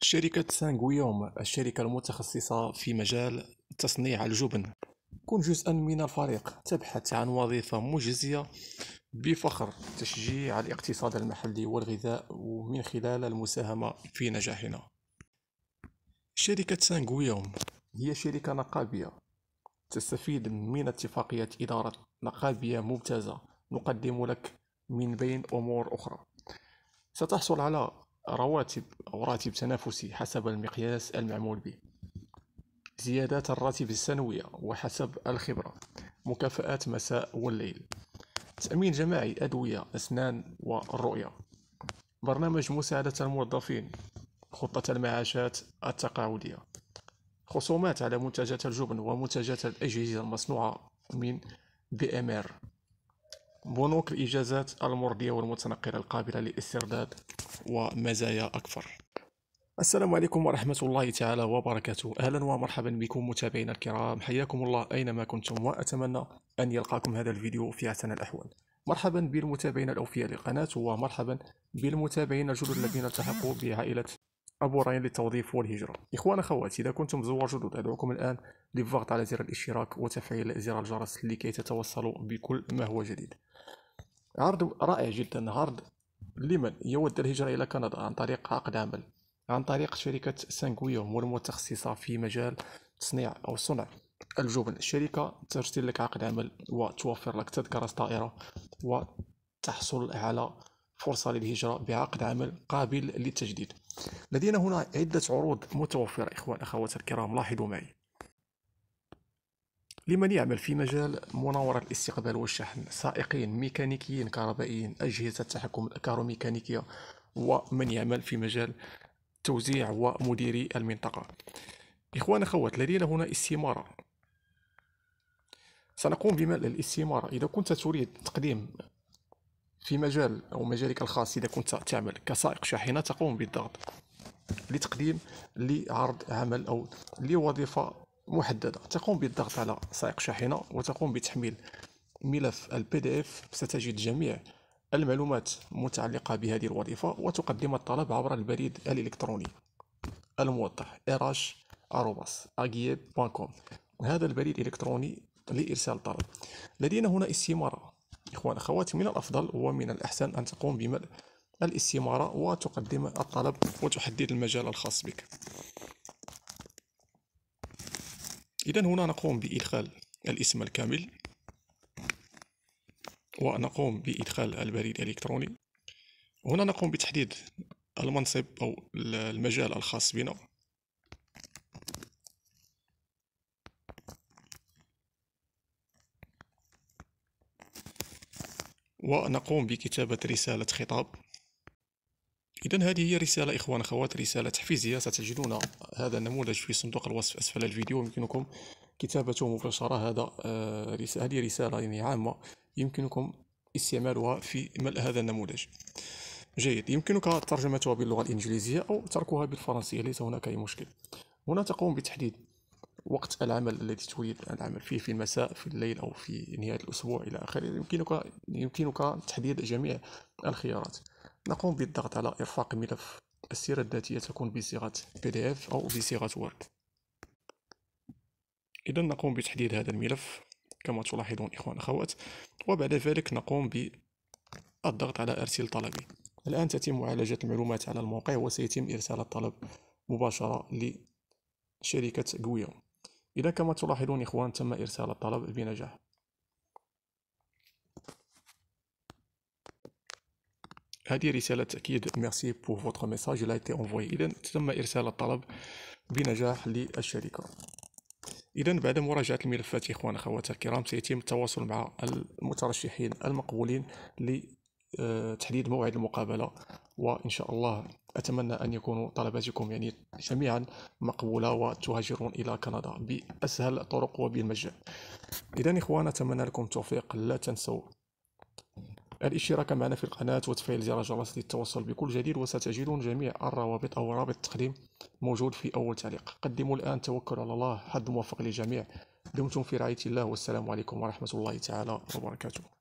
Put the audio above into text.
شركة سانغويوم الشركة المتخصصة في مجال تصنيع الجبن كن جزءا من الفريق تبحث عن وظيفة مجزية بفخر تشجيع الاقتصاد المحلي والغذاء ومن خلال المساهمة في نجاحنا شركة سانغويوم هي شركة نقابية تستفيد من اتفاقية إدارة نقابية ممتازة نقدم لك من بين أمور أخرى ستحصل على رواتب أو راتب تنافسي حسب المقياس المعمول به زيادات الراتب السنوية وحسب الخبرة مكافآت مساء والليل تأمين جماعي أدوية أسنان والرؤية برنامج مساعدة الموظفين خطة المعاشات التقاعدية خصومات على منتجات الجبن ومنتجات الأجهزة المصنوعة من بي ام ار بنوك الإجازات المرضية والمتنقلة القابلة للاسترداد ومزايا أكثر السلام عليكم ورحمة الله تعالى وبركاته أهلا ومرحبا بكم متابعينا الكرام حياكم الله أينما كنتم وأتمنى أن يلقاكم هذا الفيديو في أحسن الأحوال مرحبا بالمتابعين الأوفياء للقناة ومرحبا بالمتابعين الجدد الذين التحقوا بعائلة ابو راين للتوظيف والهجره اخوان اخواتي اذا كنتم زوار جدد ادعوكم الان للضغط على زر الاشتراك وتفعيل زر الجرس لكي تتوصلوا بكل ما هو جديد عرض رائع جدا عرض لمن يود الهجره الى كندا عن طريق عقد عمل عن طريق شركه سانغويوم والمتخصصه في مجال تصنيع او صنع الجبن الشركه ترسل لك عقد عمل وتوفر لك تذكره طائره وتحصل على فرصه للهجره بعقد عمل قابل للتجديد لدينا هنا عدة عروض متوفرة إخوان أخوات الكرام لاحظوا معي لمن يعمل في مجال مناورة الاستقبال والشحن سائقين ميكانيكيين كهربائيين أجهزة تحكم الكهروميكانيكية ومن يعمل في مجال توزيع ومديري المنطقة إخوان أخوات لدينا هنا استمارة سنقوم بملء الاستمارة إذا كنت تريد تقديم في مجال أو مجالك الخاص إذا كنت تعمل كسائق شاحنة تقوم بالضغط لتقديم لعرض عمل أو لوظيفة محددة تقوم بالضغط على سائق شاحنة وتقوم بتحميل ملف البي دي اف ستجد جميع المعلومات المتعلقة بهذه الوظيفة وتقدم الطلب عبر البريد الإلكتروني الموضح arash@agieb.com هذا البريد الإلكتروني لإرسال الطلب لدينا هنا استمارة إخوان أخواتي من الأفضل ومن الأحسن أن تقوم بملء الاستمارة وتقدم الطلب وتحدد المجال الخاص بك إذا هنا نقوم بإدخال الاسم الكامل ونقوم بإدخال البريد الإلكتروني هنا نقوم بتحديد المنصب أو المجال الخاص بنا ونقوم بكتابة رسالة خطاب إذا هذه هي رسالة إخوان أخوات رسالة تحفيزية ستجدون هذا النموذج في صندوق الوصف أسفل الفيديو يمكنكم كتابته مباشرة هذا آه، هذه رسالة يعني عامة يمكنكم استعمالها في ملء هذا النموذج جيد يمكنك ترجمتها باللغة الإنجليزية أو تركها بالفرنسية ليس هناك أي مشكل هنا تقوم بتحديد وقت العمل الذي تريد العمل فيه في المساء في الليل أو في نهاية الأسبوع إلى آخره يمكنك يمكنك تحديد جميع الخيارات نقوم بالضغط على إرفاق ملف السيرة الذاتية تكون بصيغة بي دي اف أو بصيغة وورد إذا نقوم بتحديد هذا الملف كما تلاحظون إخوان أخوات وبعد ذلك نقوم بالضغط على أرسل طلبي الآن تتم معالجة المعلومات على الموقع وسيتم إرسال الطلب مباشرة لشركة جويو إذا كما تلاحظون إخوان تم إرسال الطلب بنجاح هذه رسالة تأكيد ميرسي بو فوتر ميساج لا تي أونفوي إذا تم إرسال الطلب بنجاح للشركة إذا بعد مراجعة الملفات إخوان أخوات الكرام سيتم التواصل مع المترشحين المقبولين لتحديد آه، موعد المقابلة وإن شاء الله أتمنى أن يكونوا طلباتكم يعني جميعا مقبولة وتهاجرون إلى كندا بأسهل الطرق وبالمجان إذا إخوان أتمنى لكم التوفيق لا تنسوا الاشتراك معنا في القناة وتفعيل زر الجرس للتوصل بكل جديد وستجدون جميع الروابط أو رابط التقديم موجود في أول تعليق قدموا الآن توكلوا على الله حد موفق للجميع دمتم في رعاية الله والسلام عليكم ورحمة الله تعالى وبركاته